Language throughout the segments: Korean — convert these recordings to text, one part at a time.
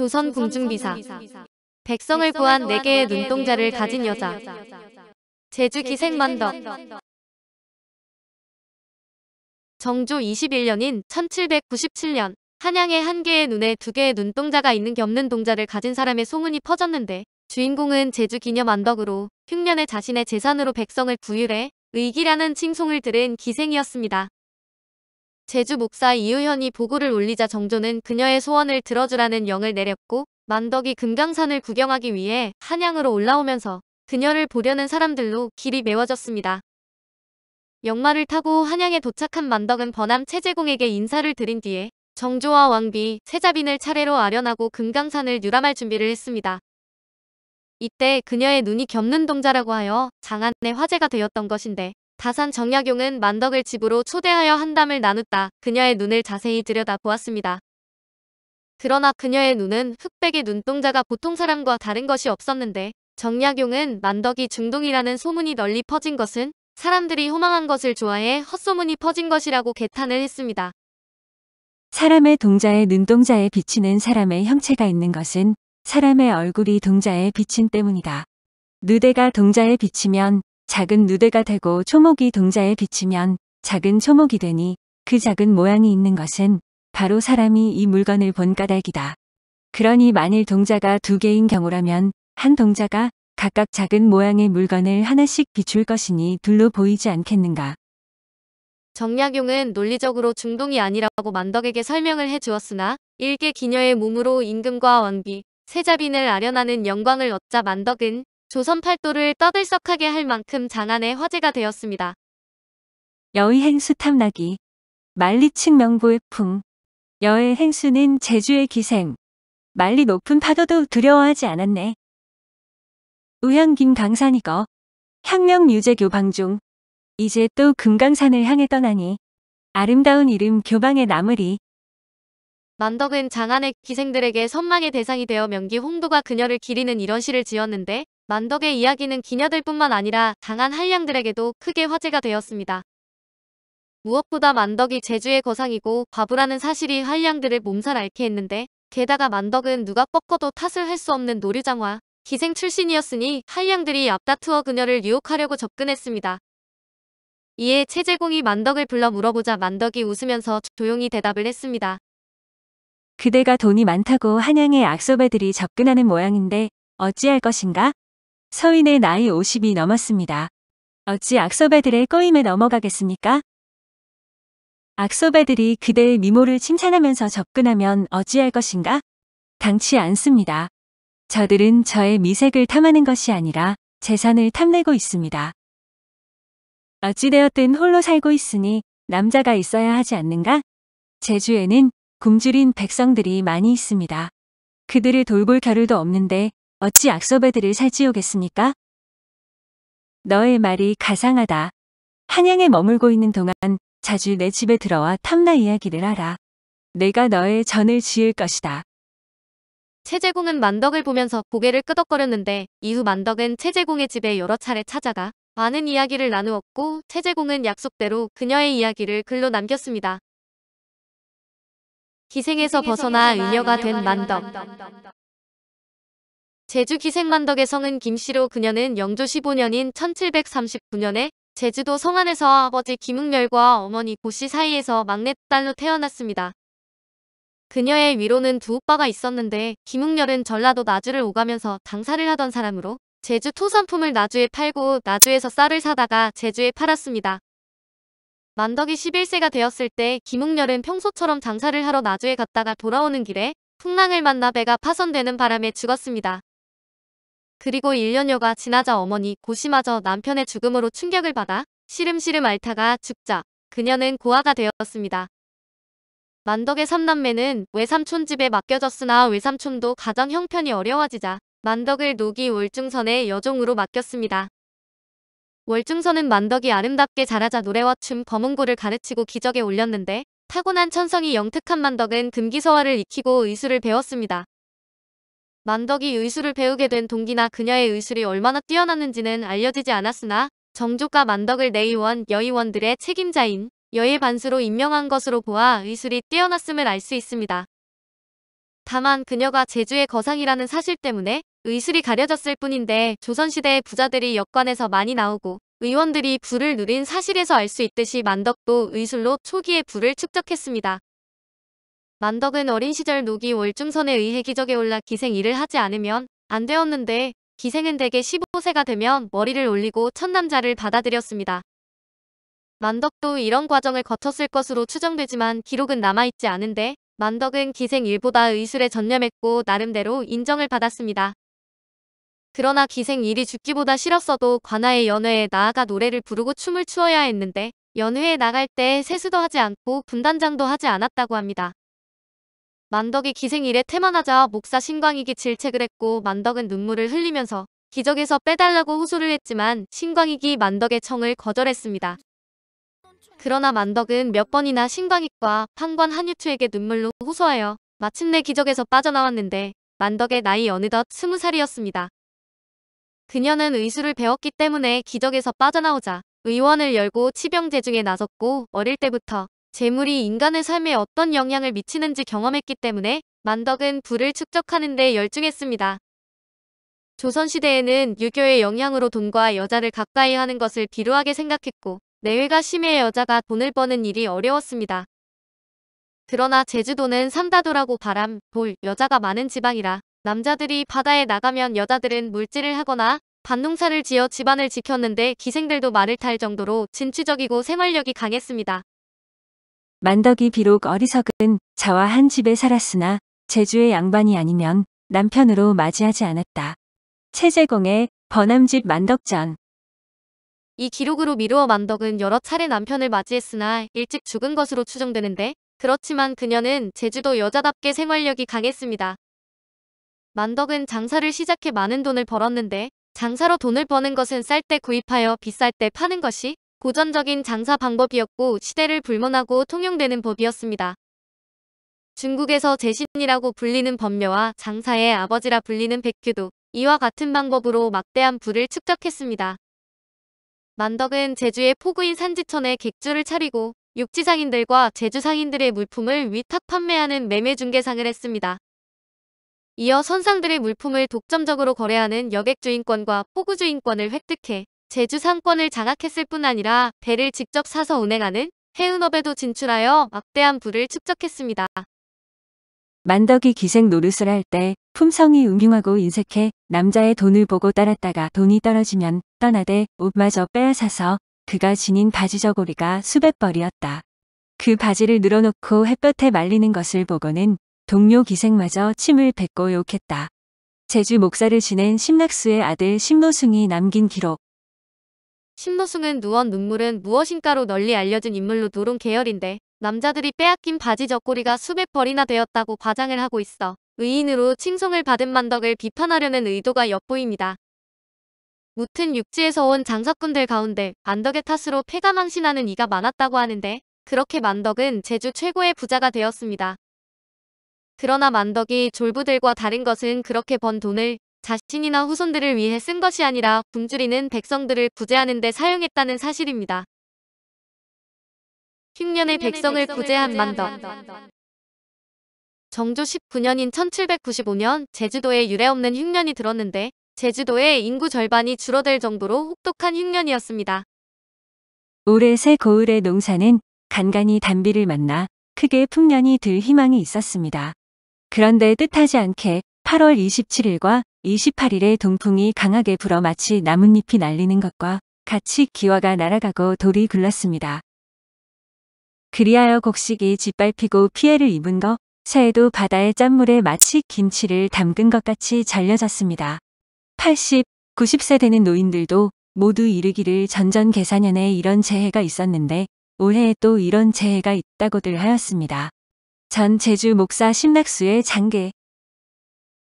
조선 궁중비사 백성을 구한 4개의 눈동자를 가진 여자 제주 기생만덕 정조 21년인 1797년 한양의 한 개의 눈에 두 개의 눈동자가 있는 겹는 동자를 가진 사람의 소문이 퍼졌는데 주인공은 제주 기념 안덕으로 흉년에 자신의 재산으로 백성을 부유해 의기라는 칭송을 들은 기생이었습니다. 제주 목사 이우현이 보고를 올리자 정조는 그녀의 소원을 들어주라는 영을 내렸고 만덕이 금강산을 구경하기 위해 한양으로 올라오면서 그녀를 보려는 사람들로 길이 메워졌습니다. 영마를 타고 한양에 도착한 만덕은 버남 체제공에게 인사를 드린 뒤에 정조와 왕비, 세자빈을 차례로 아련하고 금강산을 유람할 준비를 했습니다. 이때 그녀의 눈이 겹는 동자라고 하여 장안의 화제가 되었던 것인데 다산 정약용은 만덕을 집으로 초대하여 한담을 나눴다. 그녀의 눈을 자세히 들여다보았습니다. 그러나 그녀의 눈은 흑백의 눈동자가 보통 사람과 다른 것이 없었는데 정약용은 만덕이 중동이라는 소문이 널리 퍼진 것은 사람들이 호망한 것을 좋아해 헛소문이 퍼진 것이라고 개탄을 했습니다. 사람의 동자의 눈동자에 비치는 사람의 형체가 있는 것은 사람의 얼굴이 동자에 비친 때문이다. 누대가 동자에 비치면 작은 누대가 되고 초목이 동자에 비치면 작은 초목이 되니 그 작은 모양이 있는 것은 바로 사람이 이 물건을 본 까닭이다. 그러니 만일 동자가 두 개인 경우라면 한 동자가 각각 작은 모양의 물건을 하나씩 비출 것이니 둘로 보이지 않겠는가. 정약용은 논리적으로 중동이 아니라고 만덕에게 설명을 해주었으나 일개 기녀의 몸으로 임금과 왕비, 세자빈을 아련하는 영광을 얻자 만덕은 조선 팔도를 떠들썩하게 할 만큼 장안의 화제가 되었습니다. 여의 행수 탐나기 만리층 명부의풍 여의 행수는 제주의 기생 만리 높은 파도도 두려워하지 않았네. 우현김 강산이거 향명 유재 교방중 이제 또 금강산을 향해 떠나니 아름다운 이름 교방의 나물이 만덕은 장안의 기생들에게 선망의 대상이 되어 명기 홍도가 그녀를 기리는 이런 시를 지었는데 만덕의 이야기는 기녀들뿐만 아니라 당한 한량들에게도 크게 화제가 되었습니다. 무엇보다 만덕이 제주의 거상이고 과부라는 사실이 한량들을 몸살 앓게 했는데 게다가 만덕은 누가 꺾어도 탓을 할 수 없는 노류장화, 기생 출신이었으니 한량들이 앞다투어 그녀를 유혹하려고 접근했습니다. 이에 체제공이 만덕을 불러 물어보자 만덕이 웃으면서 조용히 대답을 했습니다. 그대가 돈이 많다고 한양의 악소배들이 접근하는 모양인데 어찌할 것인가? 서인의 나이 50이 넘었습니다. 어찌 악소배들의 꺼임에 넘어가겠습니까? 악소배들이 그대의 미모를 칭찬하면서 접근하면 어찌할 것인가? 당치 않습니다. 저들은 저의 미색을 탐하는 것이 아니라 재산을 탐내고 있습니다. 어찌되었든 홀로 살고 있으니 남자가 있어야 하지 않는가? 제주에는 굶주린 백성들이 많이 있습니다. 그들을 돌볼 겨를도 없는데 어찌 악서배들을 살찌우겠습니까? 너의 말이 가상하다. 한양에 머물고 있는 동안 자주 내 집에 들어와 탐나 이야기를 하라. 내가 너의 전을 지을 것이다. 체제공은 만덕을 보면서 고개를 끄덕거렸는데 이후 만덕은 체제공의 집에 여러 차례 찾아가 많은 이야기를 나누었고 체제공은 약속대로 그녀의 이야기를 글로 남겼습니다. 기생에서 벗어나 의녀가 된 만덕 제주 기생만덕의 성은 김씨로 그녀는 영조 15년인 1739년에 제주도 성안에서 아버지 김흥렬과 어머니 고씨 사이에서 막내딸로 태어났습니다. 그녀의 위로는 두 오빠가 있었는데 김흥렬은 전라도 나주를 오가면서 당사를 하던 사람으로 제주 토산품을 나주에 팔고 나주에서 쌀을 사다가 제주에 팔았습니다. 만덕이 11세가 되었을 때 김흥렬은 평소처럼 장사를 하러 나주에 갔다가 돌아오는 길에 풍랑을 만나 배가 파손되는 바람에 죽었습니다. 그리고 1년여가 지나자 어머니 고시마저 남편의 죽음으로 충격을 받아 시름시름 앓다가 죽자 그녀는 고아가 되었습니다. 만덕의 삼남매는 외삼촌 집에 맡겨졌으나 외삼촌도 가정 형편이 어려워지자 만덕을 노기 월중선의 여종으로 맡겼습니다. 월중선은 만덕이 아름답게 자라자 노래와 춤, 범흥고를 가르치고 기적에 올렸는데 타고난 천성이 영특한 만덕은 금기서화를 익히고 의술을 배웠습니다. 만덕이 의술을 배우게 된 동기나 그녀의 의술이 얼마나 뛰어났는지는 알려지지 않았으나 정조가 만덕을 내의원, 여의원들의 책임자인 여의 반수로 임명한 것으로 보아 의술이 뛰어났음을 알 수 있습니다. 다만 그녀가 제주의 거상이라는 사실 때문에 의술이 가려졌을 뿐인데 조선시대의 부자들이 역관에서 많이 나오고 의원들이 부를 누린 사실에서 알 수 있듯이 만덕도 의술로 초기에 부를 축적했습니다. 만덕은 어린 시절 녹이 월중선에 의해 기적에 올라 기생 일을 하지 않으면 안 되었는데 기생은 대개 15세가 되면 머리를 올리고 첫 남자를 받아들였습니다. 만덕도 이런 과정을 거쳤을 것으로 추정되지만 기록은 남아있지 않은데 만덕은 기생 일보다 의술에 전념했고 나름대로 인정을 받았습니다. 그러나 기생 일이 죽기보다 싫었어도 관아의 연회에 나아가 노래를 부르고 춤을 추어야 했는데 연회에 나갈 때 세수도 하지 않고 분단장도 하지 않았다고 합니다. 만덕이 기생일에 태만하자 목사 신광익이 질책을 했고 만덕은 눈물을 흘리면서 기적에서 빼달라고 호소를 했지만 신광익이 만덕의 청을 거절했습니다. 그러나 만덕은 몇 번이나 신광익과 판관 한유추에게 눈물로 호소하여 마침내 기적에서 빠져나왔는데 만덕의 나이 어느덧 스무 살이었습니다. 그녀는 의술을 배웠기 때문에 기적에서 빠져나오자 의원을 열고 치병 제중에 나섰고 어릴 때부터 재물이 인간의 삶에 어떤 영향을 미치는지 경험했기 때문에 만덕은 부를 축적하는 데 열중했습니다. 조선시대에는 유교의 영향으로 돈과 여자를 가까이 하는 것을 비루하게 생각했고 내외가 심해 여자가 돈을 버는 일이 어려웠습니다. 그러나 제주도는 삼다도라고 바람, 돌, 여자가 많은 지방이라 남자들이 바다에 나가면 여자들은 물질을 하거나 반농사를 지어 집안을 지켰는데 기생들도 말을 탈 정도로 진취적이고 생활력이 강했습니다. 만덕이 비록 어리석은 자와 한 집에 살았으나 제주의 양반이 아니면 남편으로 맞이하지 않았다. 최제공의 버남집 만덕전 이 기록으로 미루어 만덕은 여러 차례 남편을 맞이했으나 일찍 죽은 것으로 추정되는데 그렇지만 그녀는 제주도 여자답게 생활력이 강했습니다. 만덕은 장사를 시작해 많은 돈을 벌었는데 장사로 돈을 버는 것은 쌀 때 구입하여 비쌀 때 파는 것이 고전적인 장사 방법이었고 시대를 불문하고 통용되는 법이었습니다. 중국에서 재신이라고 불리는 법묘와 장사의 아버지라 불리는 백규도 이와 같은 방법으로 막대한 부를 축적했습니다. 만덕은 제주의 포구인 산지천에 객주를 차리고 육지 상인들과 제주 상인들의 물품을 위탁 판매하는 매매 중개상을 했습니다. 이어 선상들의 물품을 독점적으로 거래하는 여객주인권과 포구주인권을 획득해 제주 상권을 장악했을 뿐 아니라 배를 직접 사서 운행하는 해운업에도 진출하여 막대한 부를 축적했습니다. 만덕이 기생 노릇을 할 때 품성이 음흉하고 인색해 남자의 돈을 보고 따랐다가 돈이 떨어지면 떠나되 옷마저 빼앗아서 그가 지닌 바지 저고리가 수백 벌이었다. 그 바지를 늘어놓고 햇볕에 말리는 것을 보고는 동료 기생마저 침을 뱉고 욕했다. 제주 목사를 지낸 심락수의 아들 심노승이 남긴 기록 심노승은 누원 눈물은 무엇인가로 널리 알려진 인물로 도롱 계열인데 남자들이 빼앗긴 바지 젖고리가 수백 벌이나 되었다고 과장을 하고 있어 의인으로 칭송을 받은 만덕을 비판하려는 의도가 엿보입니다. 무튼 육지에서 온 장사꾼들 가운데 만덕의 탓으로 폐가 망신하는 이가 많았다고 하는데 그렇게 만덕은 제주 최고의 부자가 되었습니다. 그러나 만덕이 졸부들과 다른 것은 그렇게 번 돈을 자신이나 후손들을 위해 쓴 것이 아니라 굶주리는 백성들을 구제하는 데 사용했다는 사실입니다. 흉년의 백성을 구제한 만덕 정조 19년인 1795년 제주도에 유례없는 흉년이 들었는데 제주도의 인구 절반이 줄어들 정도로 혹독한 흉년이었습니다. 올해 새 고을의 농사는 간간히 단비를 만나 크게 풍년이 들 희망이 있었습니다. 그런데 뜻하지 않게 8월 27일과 28일에 동풍이 강하게 불어 마치 나뭇잎이 날리는 것과 같이 기와가 날아가고 돌이 굴렀습니다. 그리하여 곡식이 짓밟히고 피해를 입은 것, 새해도 바다의 짠물에 마치 김치를 담근 것 같이 잘려졌습니다. 80, 90세 되는 노인들도 모두 이르기를 전전계산년에 이런 재해가 있었는데 올해에 또 이런 재해가 있다고들 하였습니다. 전 제주 목사 심락수의 장계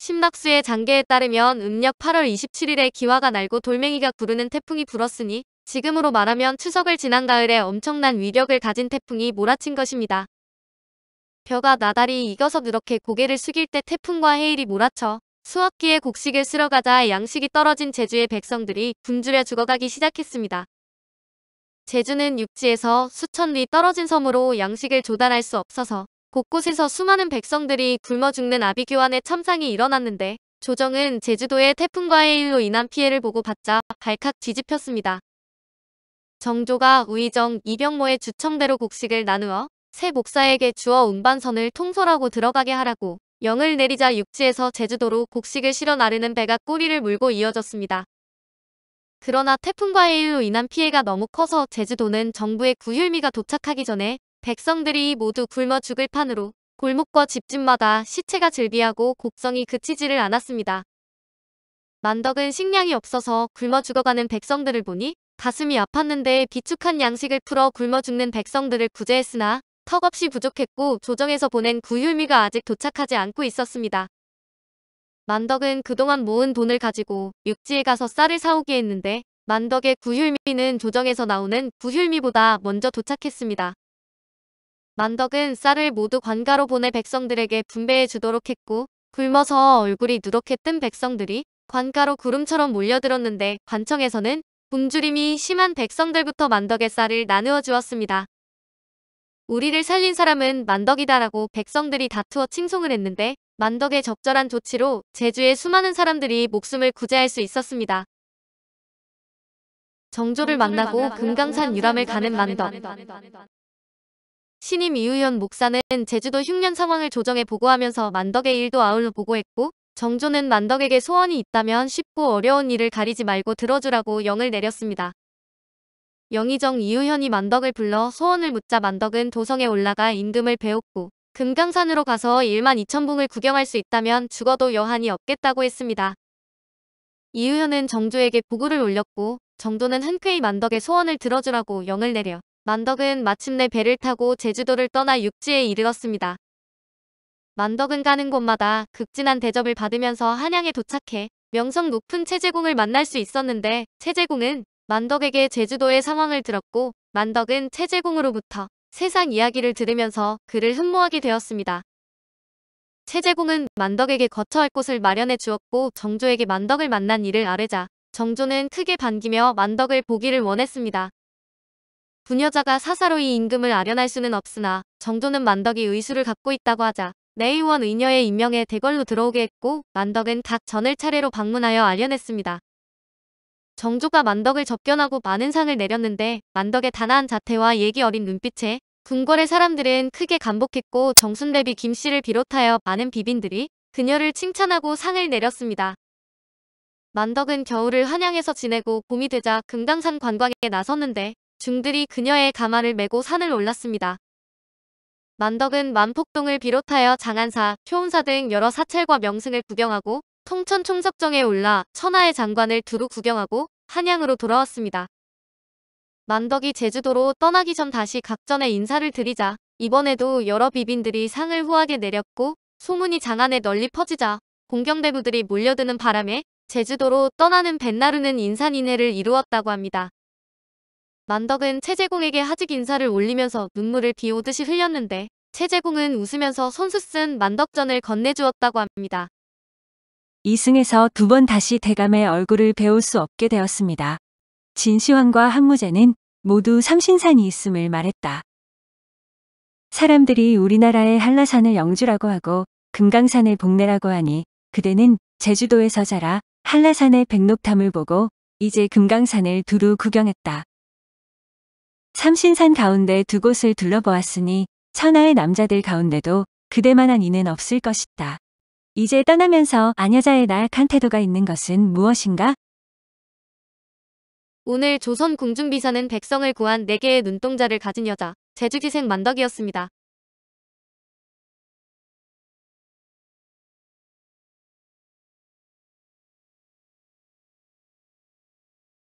심낙수의 장계에 따르면 음력 8월 27일에 기화가 날고 돌멩이가 구르는 태풍이 불었으니 지금으로 말하면 추석을 지난 가을에 엄청난 위력을 가진 태풍이 몰아친 것입니다. 벼가 나달이 익어서 누렇게 고개를 숙일 때 태풍과 해일이 몰아쳐 수확기에 곡식을 쓸어가자 양식이 떨어진 제주의 백성들이 굶주려 죽어가기 시작했습니다. 제주는 육지에서 수천 리 떨어진 섬으로 양식을 조달할 수 없어서 곳곳에서 수많은 백성들이 굶어 죽는 아비규환의 참상이 일어났는데 조정은 제주도의 태풍과의 일로 인한 피해를 보고받자 발칵 뒤집혔습니다. 정조가 우의정 이병모의 주청대로 곡식을 나누어 새 목사에게 주어 운반선을 통솔하고 들어가게 하라고 영을 내리자 육지에서 제주도로 곡식을 실어 나르는 배가 꼬리를 물고 이어졌습니다. 그러나 태풍과의 일로 인한 피해가 너무 커서 제주도는 정부의 구휼미가 도착하기 전에 백성들이 모두 굶어 죽을 판으로 골목과 집집마다 시체가 즐비하고 곡성이 그치지를 않았습니다. 만덕은 식량이 없어서 굶어 죽어가는 백성들을 보니 가슴이 아팠는데 비축한 양식을 풀어 굶어 죽는 백성들을 구제했으나 턱없이 부족했고 조정에서 보낸 구휼미가 아직 도착하지 않고 있었습니다. 만덕은 그동안 모은 돈을 가지고 육지에 가서 쌀을 사오게 했는데 만덕의 구휼미는 조정에서 나오는 구휼미보다 먼저 도착했습니다. 만덕은 쌀을 모두 관가로 보내 백성들에게 분배해 주도록 했고 굶어서 얼굴이 누렇게 뜬 백성들이 관가로 구름처럼 몰려들었는데 관청에서는 굶주림이 심한 백성들부터 만덕의 쌀을 나누어 주었습니다. 우리를 살린 사람은 만덕이다라고 백성들이 다투어 칭송을 했는데 만덕의 적절한 조치로 제주의 수많은 사람들이 목숨을 구제할 수 있었습니다. 정조를 만나고 금강산 유람을 가는 만덕 신임 이우현 목사는 제주도 흉년 상황을 조정해 보고하면서 만덕의 일도 아울러 보고했고 정조는 만덕에게 소원이 있다면 쉽고 어려운 일을 가리지 말고 들어주라고 영을 내렸습니다. 영의정 이우현이 만덕을 불러 소원을 묻자 만덕은 도성에 올라가 임금을 배웠고 금강산으로 가서 1만 2천봉을 구경할 수 있다면 죽어도 여한이 없겠다고 했습니다. 이우현은 정조에게 보고를 올렸고 정조는 흔쾌히 만덕의 소원을 들어주라고 영을 내려 만덕은 마침내 배를 타고 제주도를 떠나 육지에 이르렀습니다. 만덕은 가는 곳마다 극진한 대접을 받으면서 한양에 도착해 명성 높은 체제공을 만날 수 있었는데 체제공은 만덕에게 제주도의 상황을 들었고 만덕은 체제공으로부터 세상 이야기를 들으면서 그를 흠모하게 되었습니다. 체제공은 만덕에게 거처할 곳을 마련해 주었고 정조에게 만덕을 만난 이를 아뢰자 정조는 크게 반기며 만덕을 보기를 원했습니다. 부녀자가 사사로 이 임금을 아련할 수는 없으나 정조는 만덕이 의수를 갖고 있다고 하자 내의원 의녀의 임명에 대궐로 들어오게 했고 만덕은 각 전을 차례로 방문하여 아련했습니다. 정조가 만덕을 접견하고 많은 상을 내렸는데 만덕의 단아한 자태와 예기 어린 눈빛에 궁궐의 사람들은 크게 감복했고 정순대비 김씨를 비롯하여 많은 비빈들이 그녀를 칭찬하고 상을 내렸습니다. 만덕은 겨울을 한양에서 지내고 봄이 되자 금강산 관광에 나섰는데 중들이 그녀의 가마를 메고 산을 올랐습니다. 만덕은 만폭동을 비롯하여 장안사, 표운사등 여러 사찰과 명승을 구경하고 통천 총석정에 올라 천하의 장관을 두루 구경하고 한양으로 돌아왔습니다. 만덕이 제주도로 떠나기 전 다시 각전에 인사를 드리자 이번에도 여러 비빈들이 상을 후하게 내렸고 소문이 장안에 널리 퍼지자 공경대부들이 몰려드는 바람에 제주도로 떠나는 뱃나루는 인산인해를 이루었다고 합니다. 만덕은 최재공에게 하직 인사를 올리면서 눈물을 비오듯이 흘렸는데 최재공은 웃으면서 손수 쓴 만덕전을 건네주었다고 합니다. 2승에서 두 번 다시 대감의 얼굴을 배울 수 없게 되었습니다. 진시황과 한무제는 모두 삼신산이 있음을 말했다. 사람들이 우리나라의 한라산을 영주라고 하고 금강산을 복내라고 하니 그대는 제주도에서 자라 한라산의 백록담을 보고 이제 금강산을 두루 구경했다. 삼신산 가운데 두 곳을 둘러보았으니 천하의 남자들 가운데도 그대만한 이는 없을 것이다. 이제 떠나면서 아녀자의 나약한 태도가 있는 것은 무엇인가? 오늘 조선 궁중비서는 백성을 구한 네개의 눈동자를 가진 여자, 제주기생 만덕이었습니다.